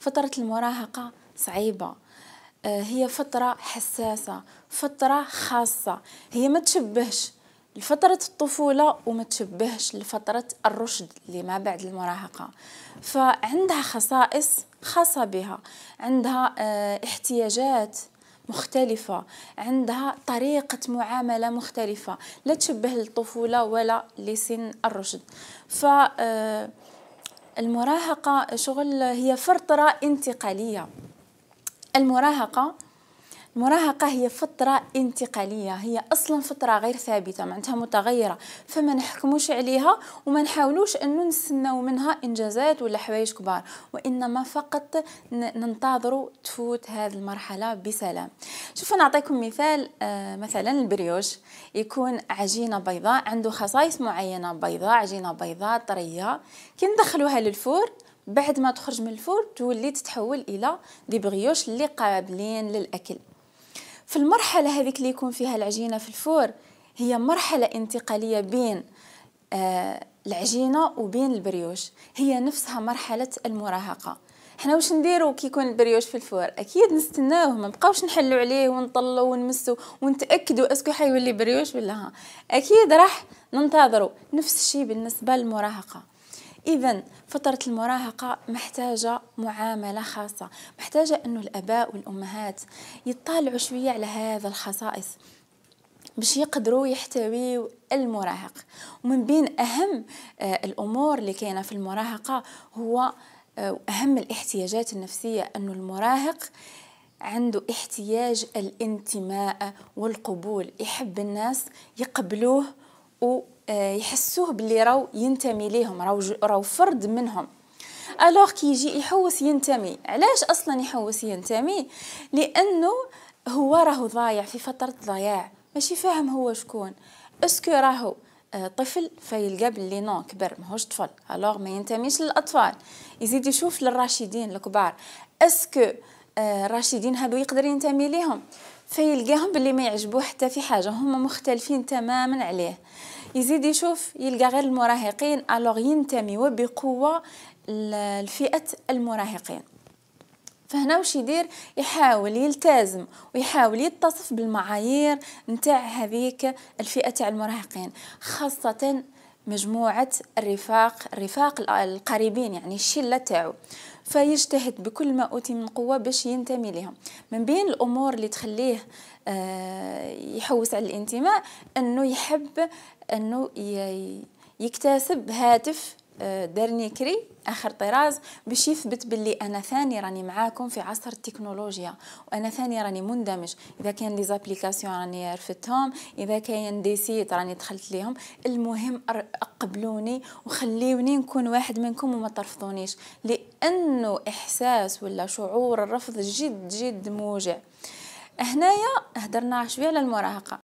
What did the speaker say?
فترة المراهقة صعيبة آه، هي فترة حساسة فترة خاصة هي ما تشبهش لفترة الطفولة وما تشبهش لفترة الرشد اللي ما بعد المراهقة فعندها خصائص خاصة بها عندها آه، احتياجات مختلفة عندها طريقة معاملة مختلفة لا تشبه للطفولة ولا لسن الرشد ف آه، المراهقة شغل هي فرطرة انتقالية المراهقة المراهقة هي فترة انتقالية هي أصلا فترة غير ثابتة معناتها متغيرة فما نحكموش عليها وما نحاولوش أن نستناو منها إنجازات ولا حوايج كبار وإنما فقط ننتظروا تفوت هذه المرحلة بسلام شوفوا نعطيكم مثال آه، مثلا البريوش يكون عجينة بيضاء عنده خصائص معينة بيضاء عجينة بيضاء طرية كي ندخلوها للفور بعد ما تخرج من الفور تولي تتحول الى دي بغيوش اللي قابلين للاكل في المرحلة هذيك اللي يكون فيها العجينة في الفور هي مرحلة انتقالية بين آه، العجينة وبين البريوش هي نفسها مرحلة المراهقة حنا واش نديرو كي يكون البريوش في الفور اكيد نستناوه ما نبقاوش نحلو عليه ونطلو ونمسو ونتاكدوا اسكو حيولي بريوش ولا ها اكيد راح ننتظروا نفس الشيء بالنسبه للمراهقه اذا فتره المراهقه محتاجه معامله خاصه محتاجه أن الاباء والامهات يطالعوا شويه على هذا الخصائص باش يقدروا يحتويوا المراهق ومن بين اهم آه، الامور اللي كاينه في المراهقه هو آه، اهم الاحتياجات النفسيه أن المراهق عنده احتياج الانتماء والقبول يحب الناس يقبلوه و آه، يحسوه باللي راهو ينتمي ليهم راهو راهو فرد منهم الوغ كي يجي يحوس ينتمي علاش اصلا يحوس ينتمي لانه هو راهو ضايع في فتره ضياع ماشي فاهم هو شكون اسكو راهو آه، طفل فيلقى باللي نو كبر ماهوش طفل الوغ ما ينتميش للاطفال يزيد يشوف للراشدين الكبار اسكو آه، الراشدين هادو يقدر ينتمي ليهم فيلقاهم باللي ما يعجبوه حتى في حاجه هما مختلفين تماما عليه يزيد يشوف يلقى غير المراهقين الوغ ينتمي بقوه لفئه المراهقين فهنا واش يدير يحاول يلتزم ويحاول يتصف بالمعايير نتاع هذيك الفئه تاع المراهقين خاصه مجموعة الرفاق الرفاق القريبين يعني الشلة تاعو فيجتهد بكل ما أوتي من قوة باش ينتمي لهم من بين الأمور اللي تخليه آه، يحوس على الانتماء أنه يحب أنه يكتسب هاتف آه، دارني كري اخر طراز باش يثبت باللي انا ثاني راني معاكم في عصر التكنولوجيا وانا ثاني راني مندمج اذا كان لي زابليكاسيون راني عرفتهم اذا كاين دي سيت راني دخلت ليهم المهم اقبلوني وخليوني نكون واحد منكم وما ترفضونيش لانه احساس ولا شعور الرفض جد جد موجع هنايا هدرنا شويه على المراهقه